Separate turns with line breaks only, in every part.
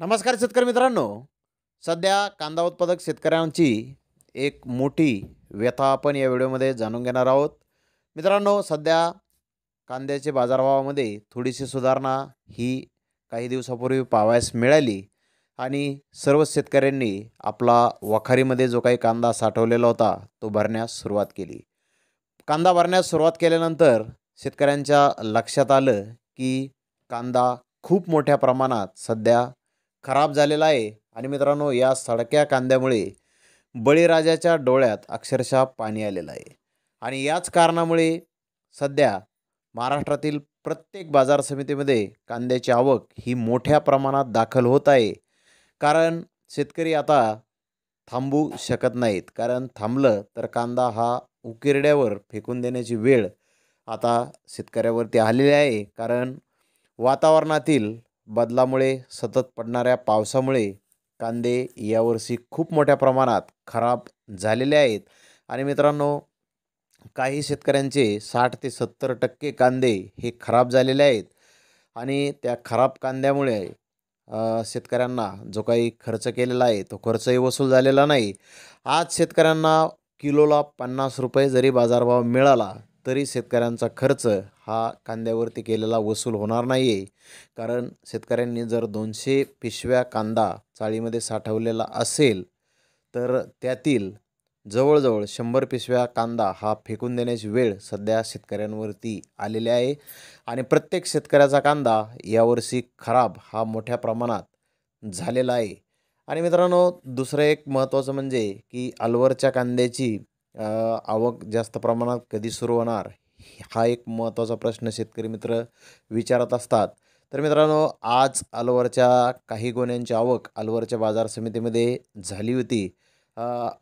नमस्कार शेतकरी मित्रांनो सध्या कांदा उत्पादक शेतकऱ्यांची एक मोठी व्यथा आपण या व्हिडिओमध्ये जाणून घेणार आहोत मित्रांनो सध्या कांद्याचे बाजारभावामध्ये थोडीशी सुधारणा ही काही दिवसापूर्वी पाहावयास मिळाली आणि सर्व शेतकऱ्यांनी आपला वखारीमध्ये जो काही कांदा साठवलेला होता तो भरण्यास सुरुवात केली कांदा भरण्यास सुरुवात केल्यानंतर शेतकऱ्यांच्या लक्षात आलं की कांदा खूप मोठ्या प्रमाणात सध्या खराब झालेला आहे आणि मित्रांनो या सडक्या कांद्यामुळे बळीराजाच्या डोळ्यात अक्षरशः पाणी आलेलं आहे आणि याच कारणामुळे सध्या महाराष्ट्रातील प्रत्येक बाजार समितीमध्ये कांद्याची आवक ही मोठ्या प्रमाणात दाखल होत आहे कारण शेतकरी आता थांबू शकत नाहीत कारण थांबलं तर कांदा हा उकिरड्यावर फेकून देण्याची वेळ आता शेतकऱ्यावरती आलेली आहे कारण वातावरणातील बदलामुळे सतत पडणाऱ्या पावसामुळे कांदे यावर्षी खूप मोठ्या प्रमाणात खराब झालेले आहेत आणि मित्रांनो काही शेतकऱ्यांचे साठ ते सत्तर टक्के कांदे हे खराब झालेले आहेत आणि त्या खराब कांद्यामुळे शेतकऱ्यांना जो काही खर्च केलेला आहे तो खर्चही वसूल झालेला नाही आज शेतकऱ्यांना किलोला पन्नास रुपये जरी बाजारभाव मिळाला तरी शेतकऱ्यांचा खर्च हा कांद्यावरती केलेला वसूल होणार नाही आहे कारण शेतकऱ्यांनी जर दोनशे पिशव्या कांदा चाळीमध्ये साठवलेला असेल तर त्यातील जवळजवळ शंभर पिशव्या कांदा हा फेकून देण्याची वेळ सध्या शेतकऱ्यांवरती आलेली आहे आणि प्रत्येक शेतकऱ्याचा कांदा यावर्षी खराब हा मोठ्या प्रमाणात झालेला आहे आणि मित्रांनो दुसरं एक महत्त्वाचं म्हणजे की अलवरच्या कांद्याची आवक जास्त प्रमाणात कधी सुरू होणार हा एक महत्त्वाचा प्रश्न शेतकरी मित्र विचारत असतात तर मित्रांनो आज अलवरच्या काही गोण्यांची आवक अलवरच्या बाजार समितीमध्ये झाली होती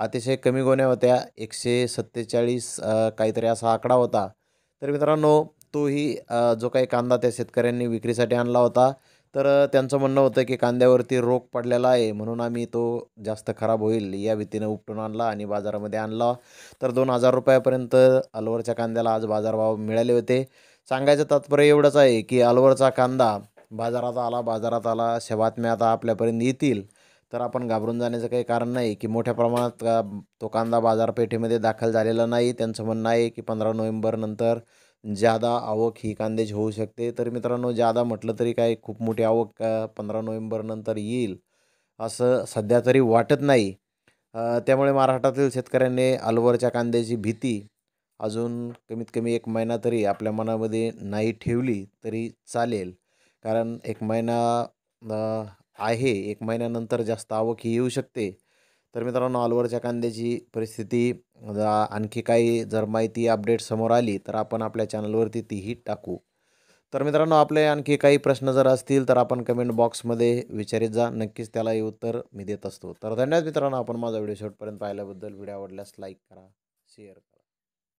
अतिशय कमी गोण्या होत्या एकशे सत्तेचाळीस काहीतरी असा आकडा होता तर मित्रांनो तोही जो काही कांदा त्या शेतकऱ्यांनी विक्रीसाठी आणला होता तर त्यांचं म्हणणं होतं की कांद्यावरती रोग पडलेला आहे म्हणून आम्ही तो जास्त खराब होईल या भीतीने उपटून आणला आणि बाजारामध्ये आणला तर दोन हजार रुपयापर्यंत अलवरच्या कांद्याला आज बाजारभाव मिळाले होते सांगायचं तात्पर्य एवढंच आहे की अलवरचा कांदा बाजारात आला बाजारात आला शेवातम्या आता आपल्यापर्यंत येतील तर आपण घाबरून जाण्याचं काही कारण नाही की मोठ्या प्रमाणात तो कांदा बाजारपेठेमध्ये दाखल झालेला नाही त्यांचं म्हणणं आहे की पंधरा नोव्हेंबरनंतर जादा आवक ही कांद्याची होऊ शकते तर मित्रांनो ज्यादा म्हटलं तरी काय खूप मोठी आवक का पंधरा नोव्हेंबरनंतर येईल असं सध्या तरी वाटत नाही त्यामुळे महाराष्ट्रातील शेतकऱ्यांनी अलवरच्या कांद्याची भीती अजून कमीत कमी एक महिना तरी आपल्या मनामध्ये नाही ठेवली तरी चालेल कारण एक महिना आहे एक महिन्यानंतर जास्त आवक ही येऊ शकते तर मित्रांनो अलवरच्या कांद्याची परिस्थिती आणखी काही जर माहिती अपडेट समोर आली तर आपण आपल्या चॅनलवरती तीही टाकू तर मित्रांनो आपले आणखी काही प्रश्न जर असतील तर आपण कमेंट बॉक्समध्ये विचारित जा नक्कीच त्यालाही उत्तर मी देत असतो तर धन्यवाद मित्रांनो आपण माझा व्हिडिओ शेवटपर्यंत पाहिल्याबद्दल व्हिडिओ आवडल्यास लाईक करा शेअर करा